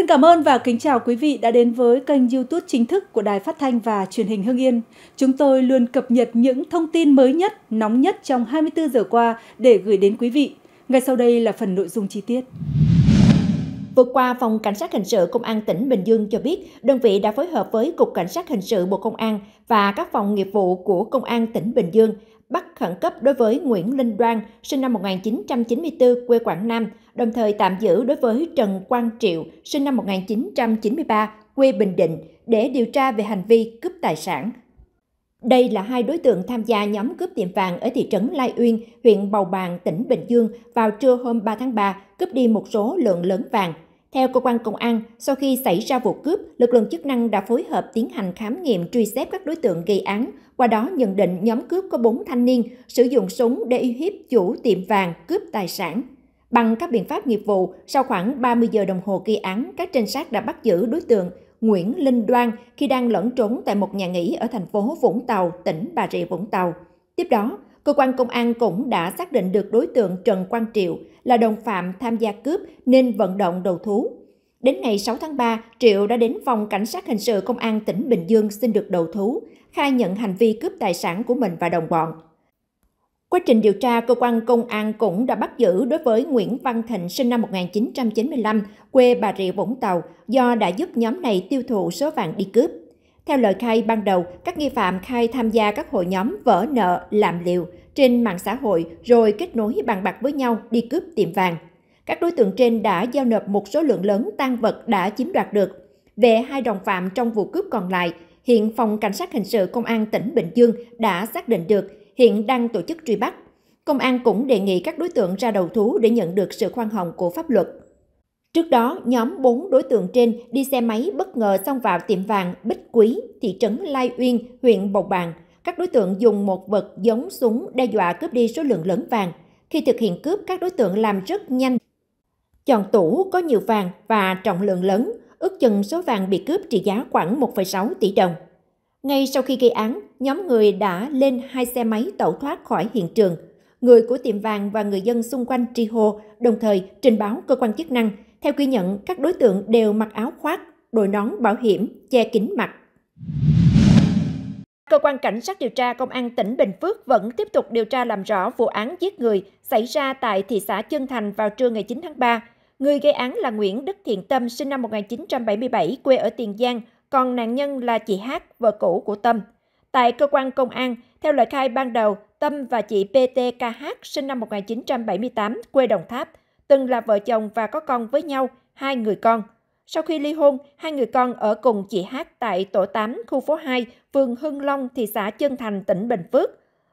Xin cảm ơn và kính chào quý vị đã đến với kênh YouTube chính thức của Đài Phát thanh và Truyền hình Hưng Yên. Chúng tôi luôn cập nhật những thông tin mới nhất, nóng nhất trong 24 giờ qua để gửi đến quý vị. Ngay sau đây là phần nội dung chi tiết. Vừa qua, Phòng Cảnh sát Hình sự Công an tỉnh Bình Dương cho biết, đơn vị đã phối hợp với Cục Cảnh sát Hình sự Bộ Công an và các phòng nghiệp vụ của Công an tỉnh Bình Dương bắt khẩn cấp đối với Nguyễn Linh Đoan, sinh năm 1994, quê Quảng Nam, đồng thời tạm giữ đối với Trần Quang Triệu, sinh năm 1993, quê Bình Định, để điều tra về hành vi cướp tài sản. Đây là hai đối tượng tham gia nhóm cướp tiệm vàng ở thị trấn Lai Uyên, huyện Bầu Bàng, tỉnh Bình Dương vào trưa hôm 3 tháng 3, cướp đi một số lượng lớn vàng. Theo cơ quan công an, sau khi xảy ra vụ cướp, lực lượng chức năng đã phối hợp tiến hành khám nghiệm truy xét các đối tượng gây án, qua đó nhận định nhóm cướp có 4 thanh niên sử dụng súng để uy hiếp chủ tiệm vàng cướp tài sản. Bằng các biện pháp nghiệp vụ, sau khoảng 30 giờ đồng hồ gây án, các trinh sát đã bắt giữ đối tượng Nguyễn Linh Đoan khi đang lẫn trốn tại một nhà nghỉ ở thành phố Vũng Tàu, tỉnh Bà Rịa Vũng Tàu. Tiếp đó, Cơ quan công an cũng đã xác định được đối tượng Trần Quang Triệu là đồng phạm tham gia cướp nên vận động đầu thú. Đến ngày 6 tháng 3, Triệu đã đến phòng cảnh sát hình sự công an tỉnh Bình Dương xin được đầu thú, khai nhận hành vi cướp tài sản của mình và đồng bọn. Quá trình điều tra, cơ quan công an cũng đã bắt giữ đối với Nguyễn Văn Thịnh sinh năm 1995, quê Bà Rịa Vũng Tàu, do đã giúp nhóm này tiêu thụ số vàng đi cướp. Theo lời khai ban đầu, các nghi phạm khai tham gia các hội nhóm vỡ nợ, làm liều trên mạng xã hội rồi kết nối bàn bạc với nhau đi cướp tiệm vàng. Các đối tượng trên đã giao nộp một số lượng lớn tang vật đã chiếm đoạt được. Về hai đồng phạm trong vụ cướp còn lại, hiện Phòng Cảnh sát Hình sự Công an tỉnh Bình Dương đã xác định được, hiện đang tổ chức truy bắt. Công an cũng đề nghị các đối tượng ra đầu thú để nhận được sự khoan hồng của pháp luật. Trước đó, nhóm 4 đối tượng trên đi xe máy bất ngờ xông vào tiệm vàng Bích Quý, thị trấn Lai Uyên, huyện Bầu Bàng. Các đối tượng dùng một vật giống súng đe dọa cướp đi số lượng lớn vàng. Khi thực hiện cướp, các đối tượng làm rất nhanh. Chọn tủ có nhiều vàng và trọng lượng lớn, ước chừng số vàng bị cướp trị giá khoảng 1,6 tỷ đồng. Ngay sau khi gây án, nhóm người đã lên hai xe máy tẩu thoát khỏi hiện trường. Người của tiệm vàng và người dân xung quanh tri hô, đồng thời trình báo cơ quan chức năng – theo ghi nhận, các đối tượng đều mặc áo khoác, đội nón bảo hiểm, che kín mặt. Cơ quan Cảnh sát điều tra Công an tỉnh Bình Phước vẫn tiếp tục điều tra làm rõ vụ án giết người xảy ra tại thị xã Chân Thành vào trưa ngày 9 tháng 3. Người gây án là Nguyễn Đức Thiện Tâm, sinh năm 1977, quê ở Tiền Giang, còn nạn nhân là chị Hát, vợ cũ của Tâm. Tại cơ quan công an, theo lời khai ban đầu, Tâm và chị PTKH sinh năm 1978, quê Đồng Tháp, từng là vợ chồng và có con với nhau, hai người con. Sau khi ly hôn, hai người con ở cùng chị Hát tại tổ 8, khu phố 2, phường Hưng Long, thị xã Chân Thành, tỉnh Bình Phước.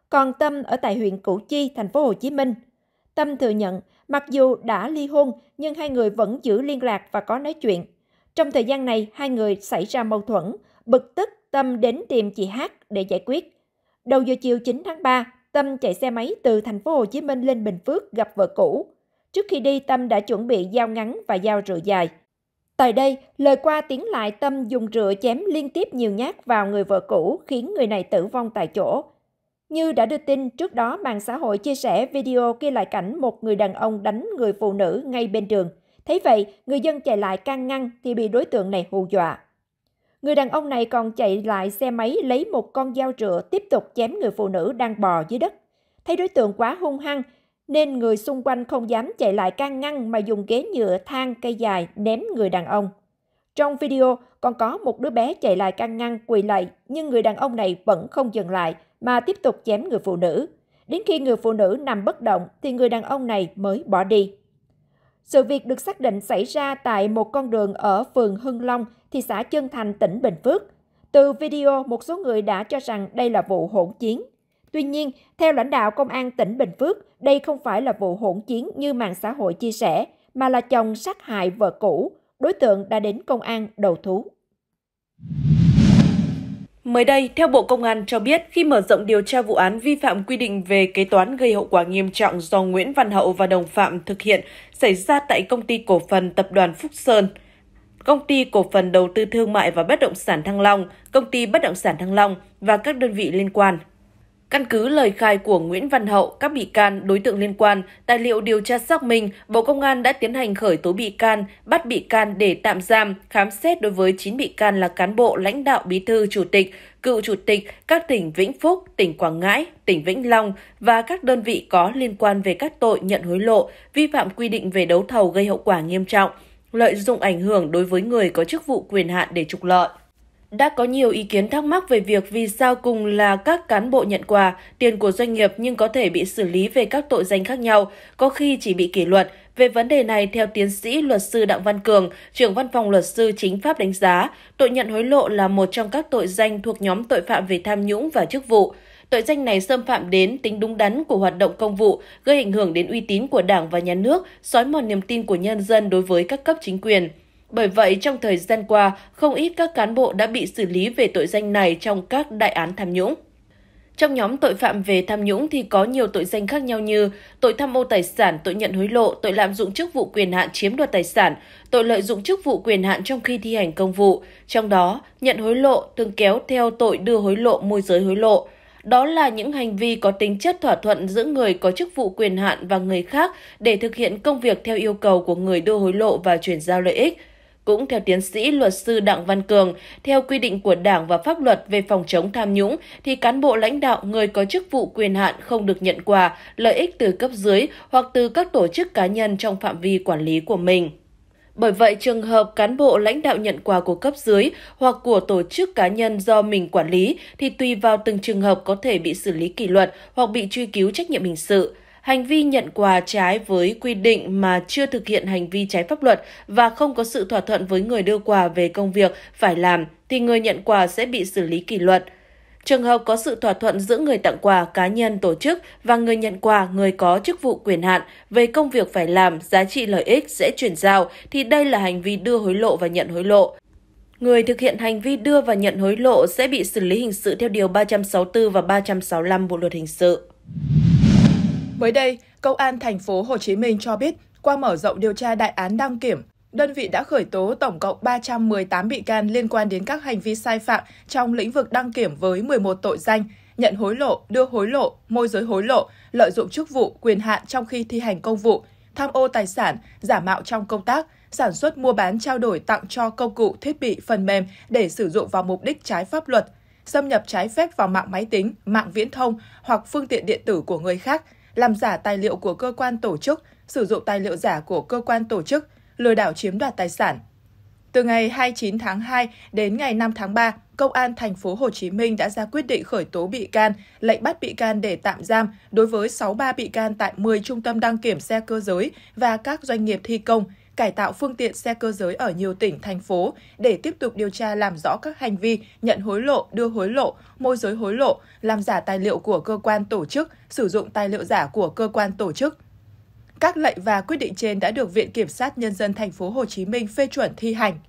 Còn Tâm ở tại huyện Củ Chi, thành phố Hồ Chí Minh. Tâm thừa nhận, mặc dù đã ly hôn nhưng hai người vẫn giữ liên lạc và có nói chuyện. Trong thời gian này, hai người xảy ra mâu thuẫn, bực tức Tâm đến tìm chị Hát để giải quyết. Đầu giờ chiều 9 tháng 3, Tâm chạy xe máy từ thành phố Hồ Chí Minh lên Bình Phước gặp vợ cũ. Trước khi đi, Tâm đã chuẩn bị dao ngắn và dao rựa dài. Tại đây, lời qua tiếng lại Tâm dùng rựa chém liên tiếp nhiều nhát vào người vợ cũ khiến người này tử vong tại chỗ. Như đã đưa tin, trước đó mạng xã hội chia sẻ video ghi lại cảnh một người đàn ông đánh người phụ nữ ngay bên đường. Thấy vậy, người dân chạy lại can ngăn thì bị đối tượng này hù dọa. Người đàn ông này còn chạy lại xe máy lấy một con dao rựa tiếp tục chém người phụ nữ đang bò dưới đất. Thấy đối tượng quá hung hăng, nên người xung quanh không dám chạy lại can ngăn mà dùng ghế nhựa thang cây dài ném người đàn ông. Trong video còn có một đứa bé chạy lại can ngăn quỳ lại nhưng người đàn ông này vẫn không dừng lại mà tiếp tục chém người phụ nữ. Đến khi người phụ nữ nằm bất động thì người đàn ông này mới bỏ đi. Sự việc được xác định xảy ra tại một con đường ở phường Hưng Long, thị xã Chân Thành, tỉnh Bình Phước. Từ video, một số người đã cho rằng đây là vụ hỗn chiến. Tuy nhiên, theo lãnh đạo Công an tỉnh Bình Phước, đây không phải là vụ hỗn chiến như mạng xã hội chia sẻ, mà là chồng sát hại vợ cũ. Đối tượng đã đến công an đầu thú. Mới đây, theo Bộ Công an cho biết, khi mở rộng điều tra vụ án vi phạm quy định về kế toán gây hậu quả nghiêm trọng do Nguyễn Văn Hậu và đồng phạm thực hiện xảy ra tại công ty cổ phần tập đoàn Phúc Sơn, công ty cổ phần đầu tư thương mại và bất động sản Thăng Long, công ty bất động sản Thăng Long và các đơn vị liên quan. Căn cứ lời khai của Nguyễn Văn Hậu, các bị can, đối tượng liên quan, tài liệu điều tra xác minh, Bộ Công an đã tiến hành khởi tố bị can, bắt bị can để tạm giam, khám xét đối với 9 bị can là cán bộ, lãnh đạo bí thư, chủ tịch, cựu chủ tịch các tỉnh Vĩnh Phúc, tỉnh Quảng Ngãi, tỉnh Vĩnh Long và các đơn vị có liên quan về các tội nhận hối lộ, vi phạm quy định về đấu thầu gây hậu quả nghiêm trọng, lợi dụng ảnh hưởng đối với người có chức vụ quyền hạn để trục lợi. Đã có nhiều ý kiến thắc mắc về việc vì sao cùng là các cán bộ nhận quà, tiền của doanh nghiệp nhưng có thể bị xử lý về các tội danh khác nhau, có khi chỉ bị kỷ luật. Về vấn đề này, theo tiến sĩ luật sư Đặng Văn Cường, trưởng văn phòng luật sư chính pháp đánh giá, tội nhận hối lộ là một trong các tội danh thuộc nhóm tội phạm về tham nhũng và chức vụ. Tội danh này xâm phạm đến tính đúng đắn của hoạt động công vụ, gây ảnh hưởng đến uy tín của Đảng và nhà nước, xói mòn niềm tin của nhân dân đối với các cấp chính quyền. Bởi vậy, trong thời gian qua, không ít các cán bộ đã bị xử lý về tội danh này trong các đại án tham nhũng. Trong nhóm tội phạm về tham nhũng thì có nhiều tội danh khác nhau như tội tham ô tài sản, tội nhận hối lộ, tội lạm dụng chức vụ quyền hạn chiếm đoạt tài sản, tội lợi dụng chức vụ quyền hạn trong khi thi hành công vụ. Trong đó, nhận hối lộ thường kéo theo tội đưa hối lộ, môi giới hối lộ. Đó là những hành vi có tính chất thỏa thuận giữa người có chức vụ quyền hạn và người khác để thực hiện công việc theo yêu cầu của người đưa hối lộ và chuyển giao lợi ích. Cũng theo tiến sĩ luật sư Đặng Văn Cường, theo quy định của Đảng và pháp luật về phòng chống tham nhũng thì cán bộ lãnh đạo người có chức vụ quyền hạn không được nhận quà, lợi ích từ cấp dưới hoặc từ các tổ chức cá nhân trong phạm vi quản lý của mình. Bởi vậy, trường hợp cán bộ lãnh đạo nhận quà của cấp dưới hoặc của tổ chức cá nhân do mình quản lý thì tùy vào từng trường hợp có thể bị xử lý kỷ luật hoặc bị truy cứu trách nhiệm hình sự hành vi nhận quà trái với quy định mà chưa thực hiện hành vi trái pháp luật và không có sự thỏa thuận với người đưa quà về công việc phải làm thì người nhận quà sẽ bị xử lý kỷ luật. Trường hợp có sự thỏa thuận giữa người tặng quà cá nhân tổ chức và người nhận quà người có chức vụ quyền hạn về công việc phải làm, giá trị lợi ích sẽ chuyển giao thì đây là hành vi đưa hối lộ và nhận hối lộ. Người thực hiện hành vi đưa và nhận hối lộ sẽ bị xử lý hình sự theo Điều 364 và 365 Bộ Luật Hình sự. Mới đây, Công an thành phố Hồ Chí Minh cho biết, qua mở rộng điều tra đại án đăng kiểm, đơn vị đã khởi tố tổng cộng 318 bị can liên quan đến các hành vi sai phạm trong lĩnh vực đăng kiểm với 11 tội danh, nhận hối lộ, đưa hối lộ, môi giới hối lộ, lợi dụng chức vụ, quyền hạn trong khi thi hành công vụ, tham ô tài sản, giả mạo trong công tác, sản xuất mua bán trao đổi tặng cho công cụ, thiết bị, phần mềm để sử dụng vào mục đích trái pháp luật, xâm nhập trái phép vào mạng máy tính, mạng viễn thông hoặc phương tiện điện tử của người khác, làm giả tài liệu của cơ quan tổ chức, sử dụng tài liệu giả của cơ quan tổ chức, lừa đảo chiếm đoạt tài sản. Từ ngày 29 tháng 2 đến ngày 5 tháng 3, Công an thành phố Hồ Chí Minh đã ra quyết định khởi tố bị can, lệnh bắt bị can để tạm giam đối với 63 bị can tại 10 trung tâm đăng kiểm xe cơ giới và các doanh nghiệp thi công cải tạo phương tiện xe cơ giới ở nhiều tỉnh, thành phố để tiếp tục điều tra làm rõ các hành vi nhận hối lộ, đưa hối lộ, môi giới hối lộ, làm giả tài liệu của cơ quan tổ chức, sử dụng tài liệu giả của cơ quan tổ chức. Các lệnh và quyết định trên đã được Viện Kiểm sát Nhân dân thành phố Hồ Chí Minh phê chuẩn thi hành.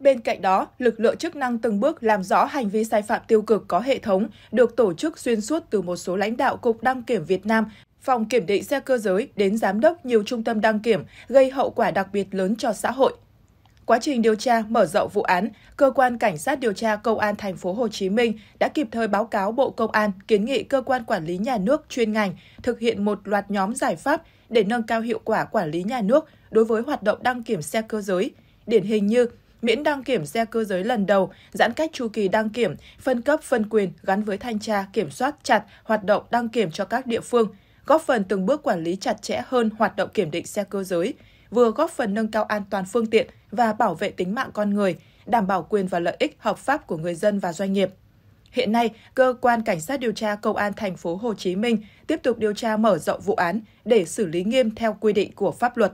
Bên cạnh đó, lực lượng chức năng từng bước làm rõ hành vi sai phạm tiêu cực có hệ thống được tổ chức xuyên suốt từ một số lãnh đạo Cục Đăng kiểm Việt Nam phòng kiểm định xe cơ giới đến giám đốc nhiều trung tâm đăng kiểm gây hậu quả đặc biệt lớn cho xã hội. Quá trình điều tra mở rộng vụ án, cơ quan cảnh sát điều tra công an thành phố Hồ Chí Minh đã kịp thời báo cáo Bộ Công an kiến nghị cơ quan quản lý nhà nước chuyên ngành thực hiện một loạt nhóm giải pháp để nâng cao hiệu quả quản lý nhà nước đối với hoạt động đăng kiểm xe cơ giới, điển hình như miễn đăng kiểm xe cơ giới lần đầu, giãn cách chu kỳ đăng kiểm, phân cấp phân quyền gắn với thanh tra kiểm soát chặt hoạt động đăng kiểm cho các địa phương – góp phần từng bước quản lý chặt chẽ hơn hoạt động kiểm định xe cơ giới, vừa góp phần nâng cao an toàn phương tiện và bảo vệ tính mạng con người, đảm bảo quyền và lợi ích hợp pháp của người dân và doanh nghiệp. Hiện nay, cơ quan cảnh sát điều tra công an thành phố Hồ Chí Minh tiếp tục điều tra mở rộng vụ án để xử lý nghiêm theo quy định của pháp luật.